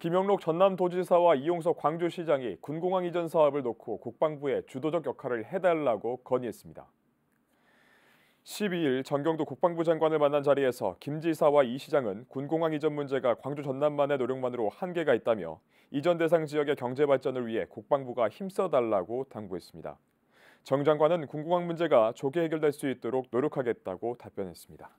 김영록 전남도지사와 이용석 광주시장이 군공항 이전 사업을 놓고 국방부에 주도적 역할을 해달라고 건의했습니다. 12일 전경도 국방부 장관을 만난 자리에서 김 지사와 이 시장은 군공항 이전 문제가 광주 전남만의 노력만으로 한계가 있다며 이전 대상 지역의 경제 발전을 위해 국방부가 힘써달라고 당부했습니다. 정 장관은 군공항 문제가 조기 해결될 수 있도록 노력하겠다고 답변했습니다.